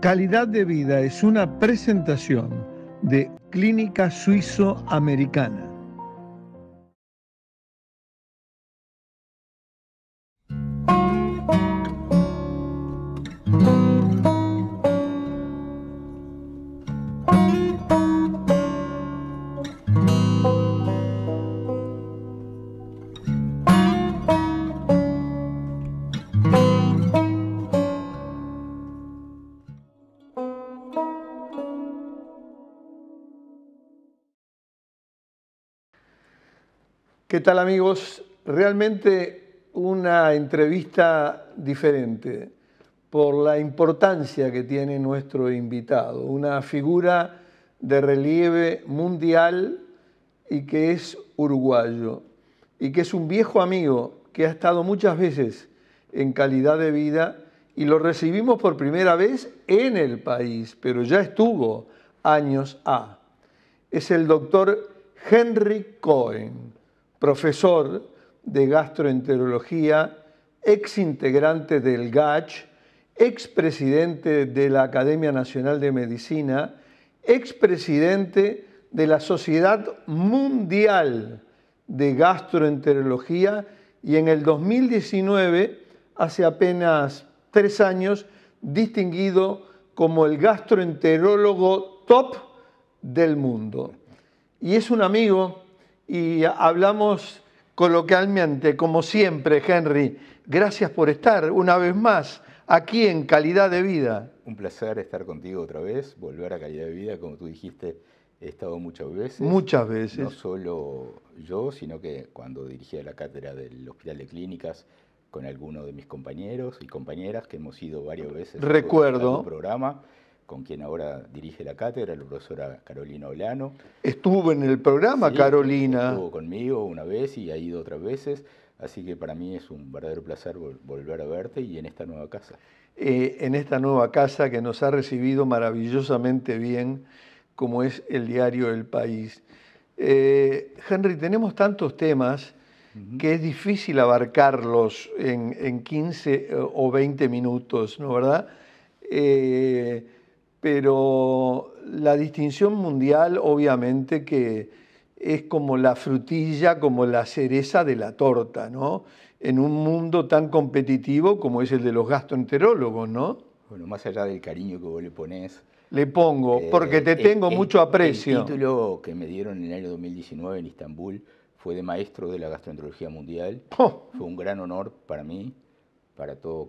Calidad de vida es una presentación de Clínica Suizo Americana. ¿Qué tal amigos? Realmente una entrevista diferente por la importancia que tiene nuestro invitado, una figura de relieve mundial y que es uruguayo y que es un viejo amigo que ha estado muchas veces en calidad de vida y lo recibimos por primera vez en el país, pero ya estuvo años A. Es el doctor Henry Cohen profesor de gastroenterología, ex integrante del GACH, ex presidente de la Academia Nacional de Medicina, ex presidente de la Sociedad Mundial de Gastroenterología y en el 2019, hace apenas tres años, distinguido como el gastroenterólogo top del mundo. Y es un amigo, y hablamos coloquialmente, como siempre, Henry. Gracias por estar una vez más aquí en Calidad de Vida. Un placer estar contigo otra vez, volver a Calidad de Vida, como tú dijiste, he estado muchas veces. Muchas veces. No solo yo, sino que cuando dirigía la cátedra del Hospital de Clínicas con algunos de mis compañeros y compañeras que hemos ido varias veces. Recuerdo. A programa con quien ahora dirige la cátedra, la profesora Carolina Olano. Estuvo en el programa, Carolina. Estuvo conmigo una vez y ha ido otras veces, así que para mí es un verdadero placer volver a verte y en esta nueva casa. Eh, en esta nueva casa que nos ha recibido maravillosamente bien, como es el diario El País. Eh, Henry, tenemos tantos temas que es difícil abarcarlos en, 15 eh, o 20 minutos, ¿no verdad? pero la distinción mundial obviamente que es como la frutilla, como la cereza de la torta, ¿no? En un mundo tan competitivo como es el de los gastroenterólogos, ¿no? Bueno, más allá del cariño que vos le ponés. Le pongo, eh, porque te tengo mucho aprecio. El título que me dieron en el año 2019 en Istambul fue de maestro de la gastroenterología mundial. Fue un gran honor para mí, para todos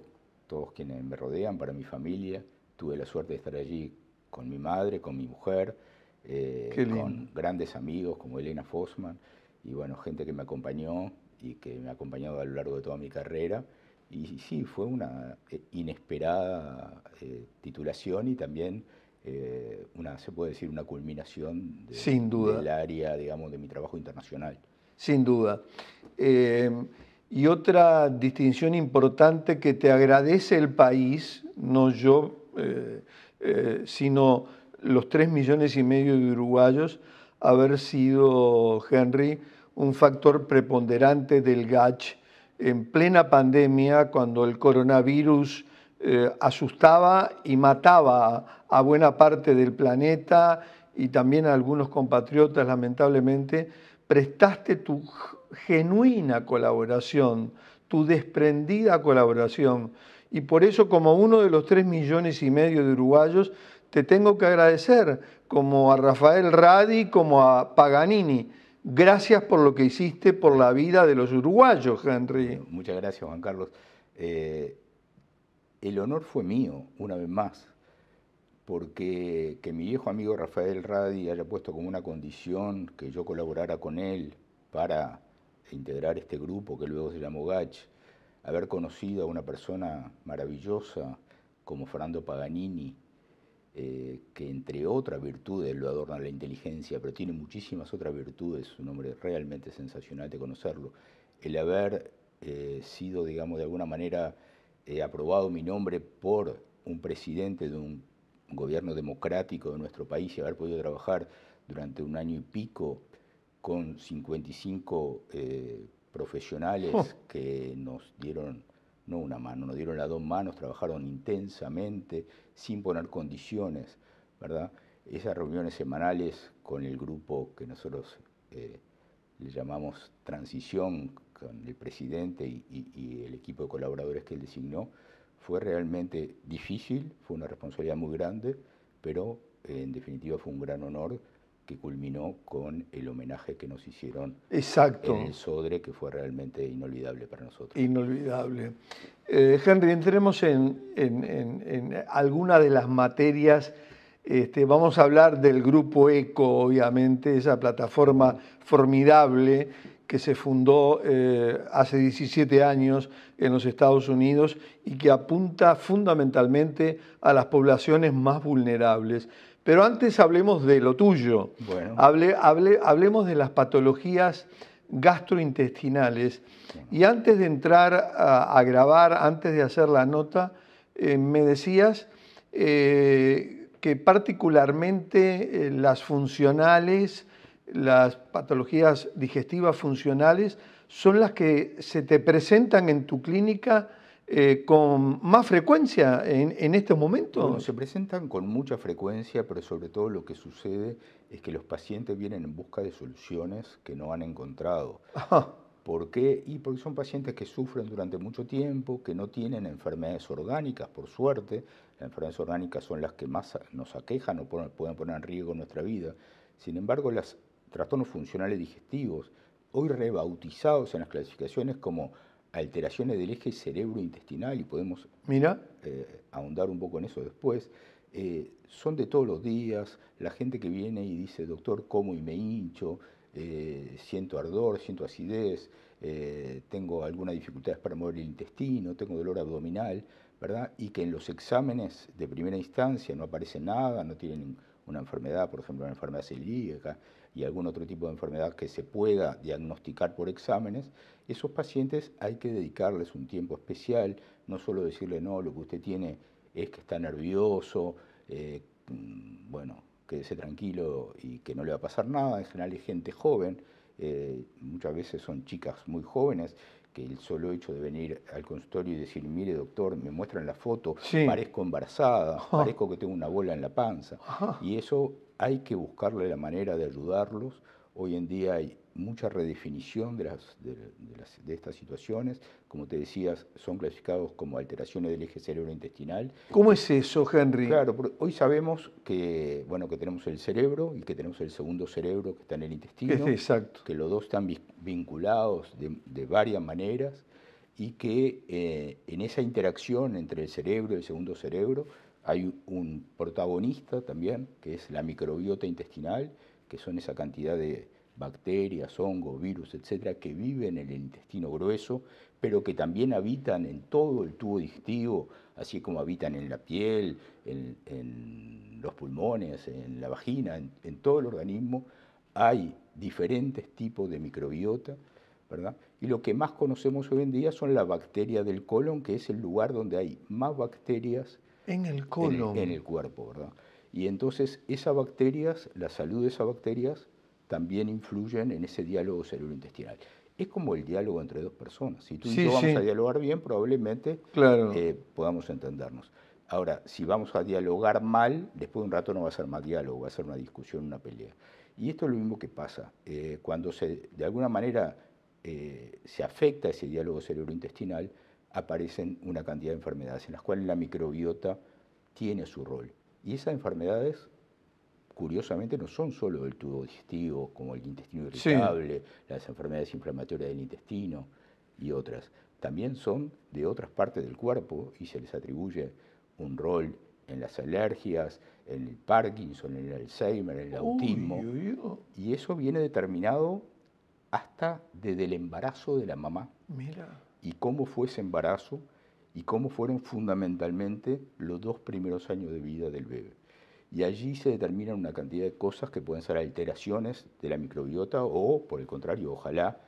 quienes me rodean, para mi familia tuve la suerte de estar allí con mi madre, con mi mujer, eh, con grandes amigos como Elena Fossman y bueno, gente que me acompañó y que me ha acompañado a lo largo de toda mi carrera. Y sí, fue una eh, inesperada eh, titulación y también una, se puede decir, una culminación del área, digamos, de mi trabajo internacional. Sin duda. Em, y otra distinción importante que te agradece el país, no yo eh, eh, sino los tres millones y medio de uruguayos, haber sido, Henry, un factor preponderante del GACH en plena pandemia, cuando el coronavirus eh, asustaba y mataba a buena parte del planeta y también a algunos compatriotas, lamentablemente, prestaste tu genuina colaboración, tu desprendida colaboración y por eso como uno de los tres millones y medio de uruguayos te tengo que agradecer, como a Rafael Radi, como a Paganini. Gracias por lo que hiciste por la vida de los uruguayos, Henry. Muchas gracias, Juan Carlos. Eh, el honor fue mío, una vez más, porque que mi viejo amigo Rafael Radi haya puesto como una condición que yo colaborara con él para integrar este grupo que luego se llamó Gach haber conocido a una persona maravillosa como Fernando Paganini, eh, que entre otras virtudes lo adorna la inteligencia, pero tiene muchísimas otras virtudes, un hombre realmente sensacional de conocerlo, el haber eh, sido, digamos, de alguna manera eh, aprobado mi nombre por un presidente de un gobierno democrático de nuestro país y haber podido trabajar durante un año y pico con 55 profesionales oh. que nos dieron, no una mano, nos dieron las dos manos, trabajaron intensamente, sin poner condiciones, ¿verdad? Esas reuniones semanales con el grupo que nosotros eh, le llamamos Transición, con el presidente y, y el equipo de colaboradores que él designó, fue realmente difícil, fue una responsabilidad muy grande, pero eh, en definitiva fue un gran honor que culminó con el homenaje que nos hicieron en el Sodre, que fue realmente inolvidable para nosotros. Inolvidable. Eh, Henry, entremos en, en, alguna de las materias. Este, vamos a hablar del Grupo ECO, obviamente, esa plataforma formidable que se fundó eh, hace 17 años en los Estados Unidos y que apunta fundamentalmente a las poblaciones más vulnerables. Pero antes hablemos de lo tuyo. Bueno. hablemos de las patologías gastrointestinales. Y antes de entrar a, grabar, antes de hacer la nota, eh, me decías eh, que particularmente las funcionales las patologías digestivas funcionales son las que se te presentan en tu clínica eh, con más frecuencia en, estos momentos? se presentan con mucha frecuencia, pero sobre todo lo que sucede es que los pacientes vienen en busca de soluciones que no han encontrado. ¿Por qué? Y porque son pacientes que sufren durante mucho tiempo, que no tienen enfermedades orgánicas, por suerte. Las enfermedades orgánicas son las que más nos aquejan o pueden poner en riesgo nuestra vida. Sin embargo, las trastornos funcionales digestivos, hoy rebautizados en las clasificaciones como alteraciones del eje cerebro-intestinal, y podemos Mira. Eh, ahondar un poco en eso después, eh, son de todos los días, la gente que viene y dice, doctor, como y me hincho, eh, siento ardor, siento acidez, tengo algunas dificultades para mover el intestino, tengo dolor abdominal, ¿verdad? Y que en los exámenes de primera instancia no aparece nada, no tienen una enfermedad, por ejemplo, una enfermedad celíaca, y algún otro tipo de enfermedad que se pueda diagnosticar por exámenes, esos pacientes hay que dedicarles un tiempo especial, no solo decirle, no, lo que usted tiene es que está nervioso, eh, mm, bueno, quédese tranquilo y que no le va a pasar nada, en general es gente joven, eh, muchas veces son chicas muy jóvenes que el solo hecho de venir al consultorio y decir, mire doctor, me muestran la foto, parezco embarazada, ah. parezco que tengo una bola en la panza. Y eso hay que buscarle la manera de ayudarlos. Hoy en día hay mucha redefinición de, estas situaciones. Como te decías, son clasificados como alteraciones del eje cerebro-intestinal ¿Cómo es eso, Henry? Claro, hoy sabemos que, bueno, que tenemos el cerebro y que tenemos el segundo cerebro que está en el intestino. Que los dos están vinculados de, varias maneras y que eh, en esa interacción entre el cerebro y el segundo cerebro hay un protagonista también, que es la microbiota intestinal, que son esa cantidad de bacterias, hongos, virus, etcétera, que viven en el intestino grueso, pero que también habitan en todo el tubo digestivo, así como habitan en la piel, en, los pulmones, en la vagina, en, todo el organismo. Hay diferentes tipos de microbiota, ¿verdad? Y lo que más conocemos hoy en día son las bacterias del colon, que es el lugar donde hay más bacterias en el colon. en el cuerpo, ¿verdad? Y entonces esas bacterias, la salud de esas bacterias también influyen en ese diálogo cerebrointestinal. Es como el diálogo entre dos personas. Si tú y yo vamos a dialogar bien, probablemente eh, podamos entendernos. Ahora, si vamos a dialogar mal, después de un rato no va a ser más diálogo, va a ser una discusión, una pelea. Y esto es lo mismo que pasa. Eh, cuando se, de alguna manera eh, se afecta ese diálogo cerebrointestinal, aparecen una cantidad de enfermedades en las cuales la microbiota tiene su rol. Y esas enfermedades curiosamente no son solo el tubo digestivo, como el intestino irritable, las enfermedades inflamatorias del intestino y otras. También son de otras partes del cuerpo y se les atribuye un rol en las alergias, en el Parkinson, en el Alzheimer, en el autismo. Y eso viene determinado hasta desde el embarazo de la mamá. Y cómo fue ese embarazo y cómo fueron fundamentalmente los dos primeros años de vida del bebé y allí se determinan una cantidad de cosas que pueden ser alteraciones de la microbiota o, por el contrario, ojalá,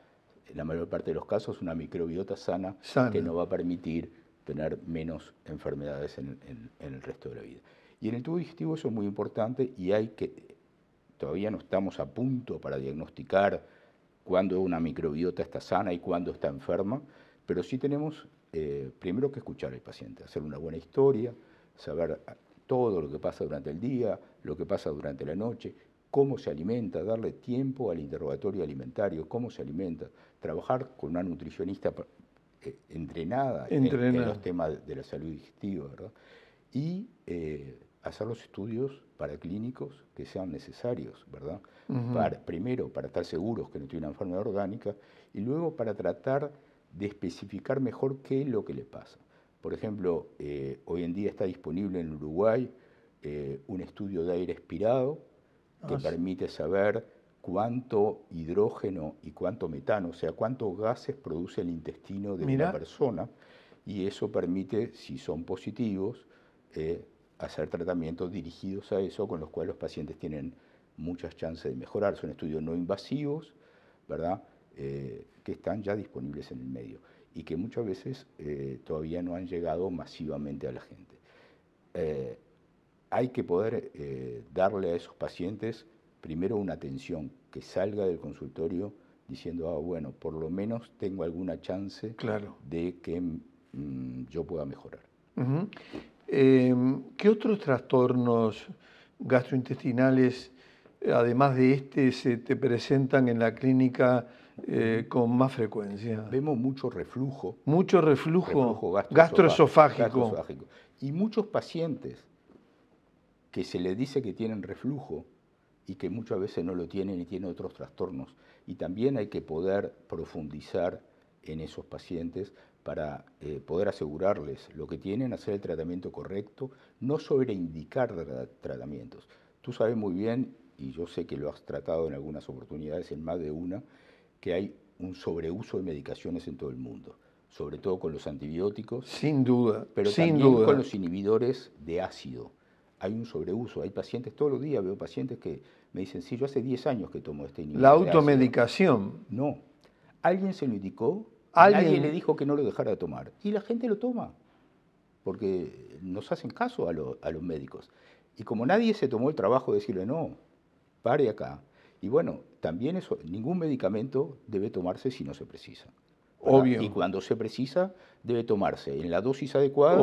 en la mayor parte de los casos, una microbiota sana, que nos va a permitir tener menos enfermedades en, el resto de la vida. Y en el tubo digestivo eso es muy importante y hay que, todavía no estamos a punto para diagnosticar cuándo una microbiota está sana y cuándo está enferma, pero sí tenemos eh, primero que escuchar al paciente, hacer una buena historia, saber todo lo que pasa durante el día, lo que pasa durante la noche, cómo se alimenta, darle tiempo al interrogatorio alimentario, cómo se alimenta, trabajar con una nutricionista eh, entrenada, En, los temas de la salud digestiva, ¿verdad? Y eh, hacer los estudios para que sean necesarios, ¿verdad? para, primero, para estar seguros que no tiene una enfermedad orgánica y luego para tratar de especificar mejor qué es lo que le pasa. Por ejemplo, eh, hoy en día está disponible en Uruguay eh, un estudio de aire expirado ah, que permite saber cuánto hidrógeno y cuánto metano, o sea, cuántos gases produce el intestino de una persona. Y eso permite, si son positivos, eh, hacer tratamientos dirigidos a eso, con los cuales los pacientes tienen muchas chances de mejorar. Son estudios no invasivos, ¿verdad? que están ya disponibles en el medio y que muchas veces eh, todavía no han llegado masivamente a la gente. Eh, hay que poder eh, darle a esos pacientes primero una atención que salga del consultorio diciendo, ah, bueno, por lo menos tengo alguna chance de que mm, yo pueda mejorar. Em, ¿Qué otros trastornos gastrointestinales, además de este, se te presentan en la clínica eh, con más frecuencia. Vemos mucho reflujo. Mucho reflujo, gastroesofágico. Y muchos pacientes que se les dice que tienen reflujo y que muchas veces no lo tienen y tienen otros trastornos. Y también hay que poder profundizar en esos pacientes para eh, poder asegurarles lo que tienen, hacer el tratamiento correcto, no sobreindicar tratamientos. Tú sabes muy bien, y yo sé que lo has tratado en algunas oportunidades, en más de una, que hay un sobreuso de medicaciones en todo el mundo, sobre todo con los antibióticos. Sin duda, pero también con los inhibidores de ácido. Hay un sobreuso, hay pacientes, todos los días veo pacientes que me dicen, sí, yo hace 10 años que tomo este inhibidor. La automedicación. No, alguien se lo indicó, ¿Alguien? le dijo que no lo dejara de tomar y la gente lo toma, porque nos hacen caso a, a los médicos. Y como nadie se tomó el trabajo de decirle, no, pare acá. Y bueno, también eso, ningún medicamento debe tomarse si no se precisa. Obvio. Y cuando se precisa, debe tomarse en la dosis adecuada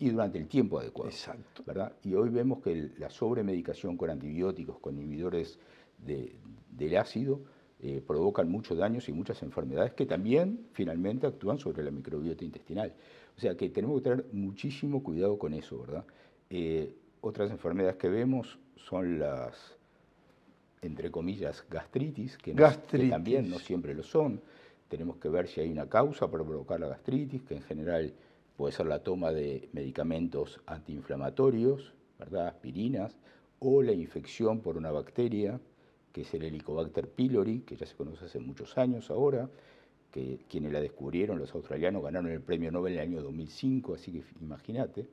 y durante el tiempo adecuado. Exacto. ¿verdad? Y hoy vemos que la sobremedicación con antibióticos, con inhibidores del ácido, eh, provocan muchos daños y muchas enfermedades que también finalmente actúan sobre la microbiota intestinal. O sea que tenemos que tener muchísimo cuidado con eso, ¿verdad? Eh, otras enfermedades que vemos son las entre comillas, gastritis, que, también no siempre lo son. Tenemos que ver si hay una causa para provocar la gastritis, que en general puede ser la toma de medicamentos antiinflamatorios, ¿verdad? aspirinas, o la infección por una bacteria, que es el Helicobacter pylori, que ya se conoce hace muchos años ahora, que quienes la descubrieron, los australianos, ganaron el premio Nobel en el año 2005, así que imagínate,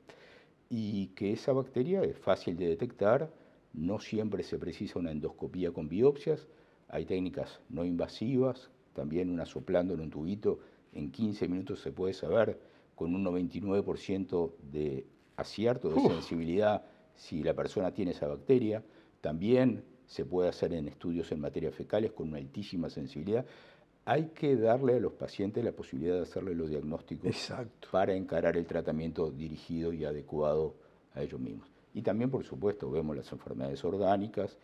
y que esa bacteria es fácil de detectar no siempre se precisa una endoscopía con biopsias, hay técnicas no invasivas, también una soplando en un tubito, en 15 minutos se puede saber con un 99% de acierto, de sensibilidad, si la persona tiene esa bacteria. También se puede hacer en estudios en materia fecales con una altísima sensibilidad. Hay que darle a los pacientes la posibilidad de hacerle los diagnósticos para encarar el tratamiento dirigido y adecuado a ellos mismos. Y también, por supuesto, vemos las enfermedades orgánicas,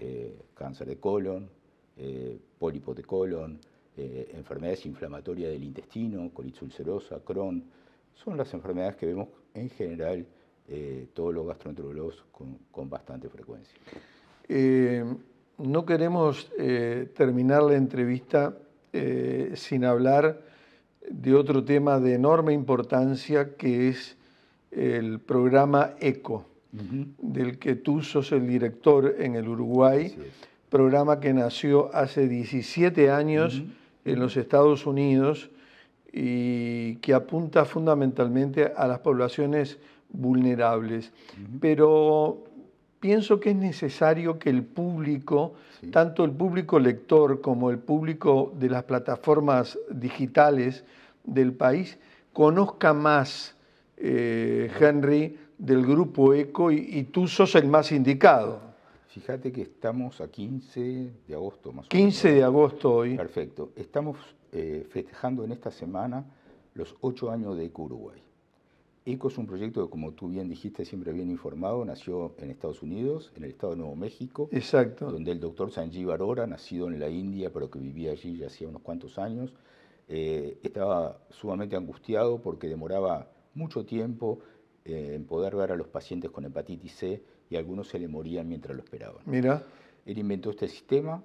eh, cáncer de colon, eh, pólipo de colon, eh, enfermedades inflamatorias del intestino, colitis ulcerosa, Crohn. Son las enfermedades que vemos en general eh, todos los gastroenterólogos con, con bastante frecuencia. no queremos terminar la entrevista sin hablar de otro tema de enorme importancia que es el programa ECO del que tú sos el director en el Uruguay, programa que nació hace 17 años en los Estados Unidos y que apunta fundamentalmente a las poblaciones vulnerables. Pero pienso que es necesario que el público, tanto el público lector como el público de las plataformas digitales del país, conozca más, eh, Henry, del grupo ECO y, tú sos el más indicado. Fíjate que estamos a 15 de agosto más o menos. de agosto hoy. Perfecto. Estamos eh, festejando en esta semana los ocho años de ECO Uruguay. ECO es un proyecto que, como tú bien dijiste, siempre bien informado, nació en Estados Unidos, en el estado de Nuevo México. Exacto. Donde el doctor Sanjeev Arora, nacido en la India, pero que vivía allí ya hacía unos cuantos años, eh, estaba sumamente angustiado porque demoraba mucho tiempo eh, en poder ver a los pacientes con hepatitis C y algunos se le morían mientras lo esperaban. Mira. Él inventó este sistema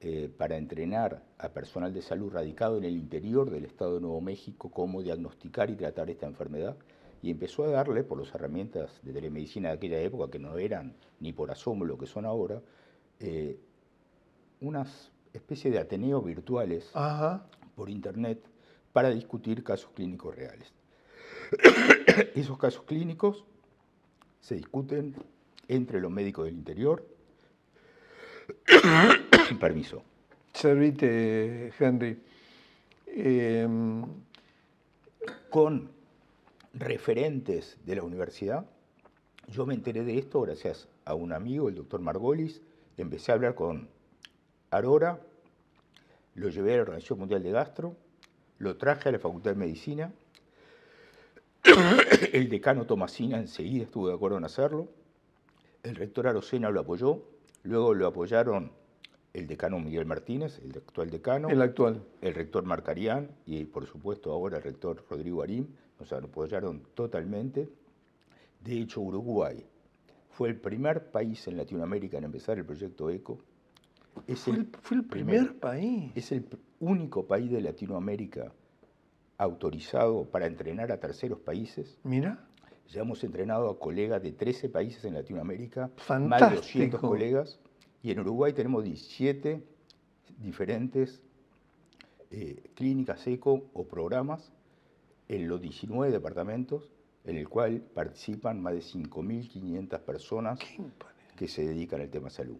eh, para entrenar a personal de salud radicado en el interior del Estado de Nuevo México cómo diagnosticar y tratar esta enfermedad y empezó a darle, por las herramientas de telemedicina de aquella época, que no eran ni por asomo lo que son ahora, eh, unas especies de ateneos virtuales por internet para discutir casos clínicos reales. Esos casos clínicos se discuten entre los médicos del interior. Permiso. Servite, Henry. Em, con referentes de la universidad, yo me enteré de esto gracias a un amigo, el doctor Margolis. Empecé a hablar con Arora, lo llevé a la Organización Mundial de Gastro, lo traje a la Facultad de Medicina El decano Tomasina enseguida estuvo de acuerdo en hacerlo. El rector Arocena lo apoyó. Luego lo apoyaron el decano Miguel Martínez, el actual decano. El actual. El rector Marcarián y, por supuesto, ahora el rector Rodrigo Arim. O sea, lo apoyaron totalmente. De hecho, Uruguay fue el primer país en Latinoamérica en empezar el proyecto ECO. Es fue el, fue el primer país. Es el único país de Latinoamérica autorizado para entrenar a terceros países. Mira. Ya hemos entrenado a colegas de 13 países en Latinoamérica, más de 200 colegas, y en Uruguay tenemos 17 diferentes eh, clínicas ECO o programas en los 19 departamentos, en el cual participan más de 5.500 personas que se dedican al tema salud.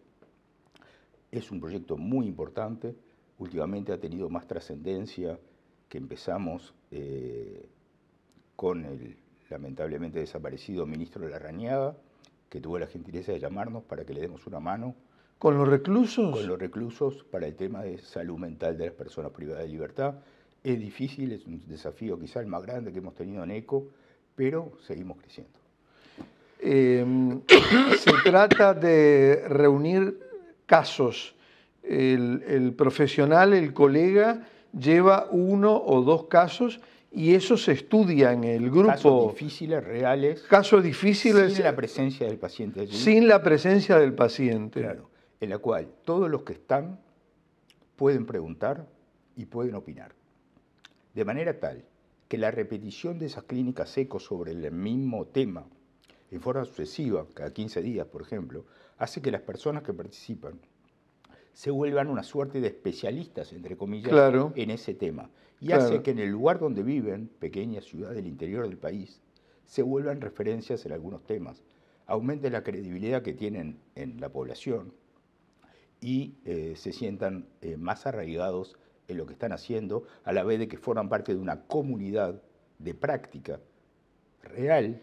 Es un proyecto muy importante, últimamente ha tenido más trascendencia que empezamos eh, con el lamentablemente desaparecido ministro de la Larrañaga, que tuvo la gentileza de llamarnos para que le demos una mano. ¿Con los reclusos? Con los reclusos para el tema de salud mental de las personas privadas de libertad. Es difícil, es un desafío quizá el más grande que hemos tenido en ECO, pero seguimos creciendo. Em, se trata de reunir casos. el profesional, el colega, lleva uno o dos casos y eso se estudia en el grupo. Casos difíciles, reales. Casos difíciles. Sin la presencia del paciente. Sin la presencia del paciente. Claro, en la cual todos los que están pueden preguntar y pueden opinar. De manera tal que la repetición de esas clínicas eco sobre el mismo tema, en forma sucesiva, cada 15 días, por ejemplo, hace que las personas que participan se vuelvan una suerte de especialistas, entre comillas, en ese tema. Y hace que en el lugar donde viven, pequeña ciudad del interior del país, se vuelvan referencias en algunos temas. Aumente la credibilidad que tienen en la población y eh, se sientan eh, más arraigados en lo que están haciendo, a la vez de que forman parte de una comunidad de práctica real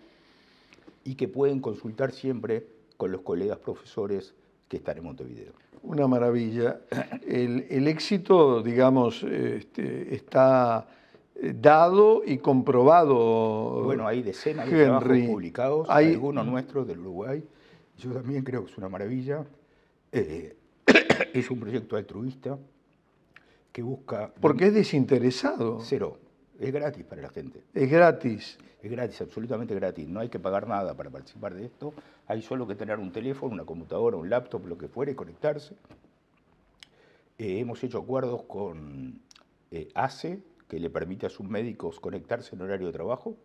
y que pueden consultar siempre con los colegas profesores estar en Montevideo. Una maravilla. El, éxito, digamos, este, está eh, dado y comprobado. Bueno, hay decenas de trabajos publicados, hay... algunos nuestros del Uruguay. Yo también creo que es una maravilla. Eh, es un proyecto altruista que busca... Porque es desinteresado. Cero. Es gratis para la gente. Es gratis. Es gratis, absolutamente gratis. No hay que pagar nada para participar de esto. Hay solo que tener un teléfono, una computadora, un laptop, lo que fuere, conectarse. Eh, hemos hecho acuerdos con eh, ACE, que le permite a sus médicos conectarse en horario de trabajo.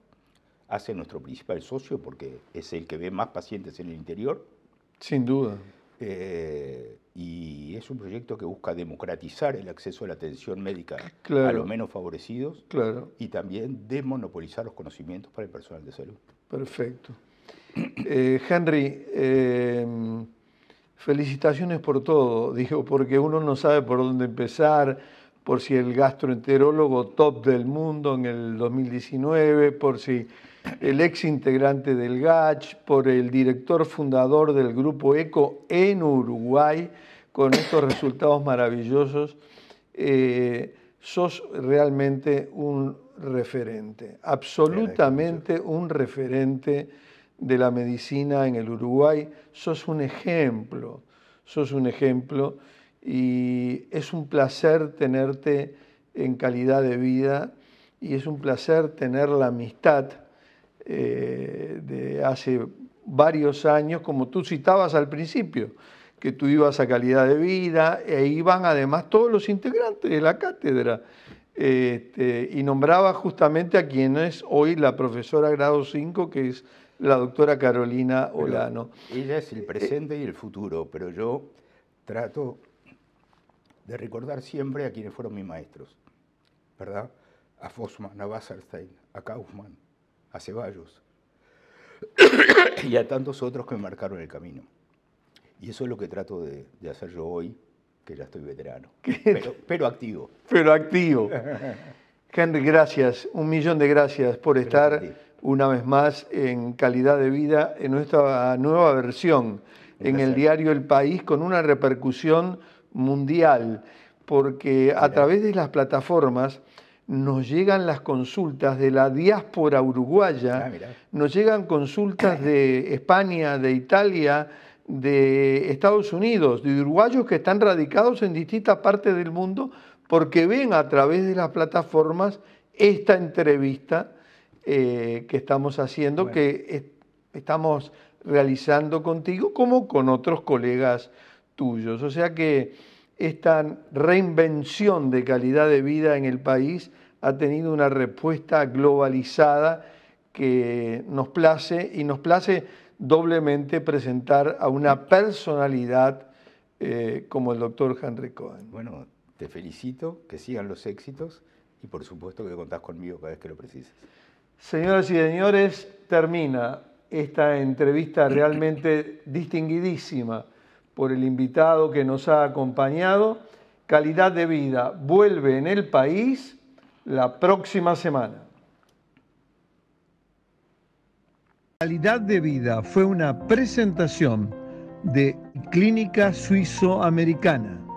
ACE es nuestro principal socio porque es el que ve más pacientes en el interior. Sin duda. Eh, y es un proyecto que busca democratizar el acceso a la atención médica a los menos favorecidos y también desmonopolizar los conocimientos para el personal de salud. Perfecto. Eh, Henry, em, felicitaciones por todo, Dijo porque uno no sabe por dónde empezar, por si el gastroenterólogo top del mundo en el 2019, por si el ex integrante del GACH, por el director fundador del Grupo ECO en Uruguay, con estos resultados maravillosos, eh, sos realmente un referente, absolutamente un referente de la medicina en el Uruguay, sos un ejemplo, sos un ejemplo y es un placer tenerte en calidad de vida y es un placer tener la amistad eh, de hace varios años, como tú citabas al principio, que tú ibas a calidad de vida, e iban además todos los integrantes de la cátedra, este, y nombraba justamente a quien es hoy la profesora grado 5, que es la doctora Carolina Olano. ella es el eh, presente y el futuro, pero yo trato de recordar siempre a quienes fueron mis maestros, ¿verdad? A Fosman, a Wasserstein, a Kaufman, a Ceballos y a tantos otros que me marcaron el camino. Y eso es lo que trato de, hacer yo hoy, que ya estoy veterano, pero, activo. Pero activo. Henry, gracias, un millón de gracias por estar una vez más en calidad de vida en nuestra nueva versión, en el diario El País, con una repercusión mundial, porque a través de las plataformas nos llegan las consultas de la diáspora uruguaya, ah, nos llegan consultas de España, de Italia, de Estados Unidos, de uruguayos que están radicados en distintas partes del mundo porque ven a través de las plataformas esta entrevista eh, que estamos haciendo, que estamos realizando contigo como con otros colegas tuyos. O sea que esta reinvención de calidad de vida en el país ha tenido una respuesta globalizada que nos place y nos place doblemente presentar a una personalidad eh, como el doctor Henry Cohen. Bueno, te felicito, que sigan los éxitos y por supuesto que contás conmigo cada vez que lo precises. Señoras y señores, termina esta entrevista realmente distinguidísima por el invitado que nos ha acompañado. Calidad de vida vuelve en el país la próxima semana. Calidad de vida fue una presentación de Clínica Suizo-Americana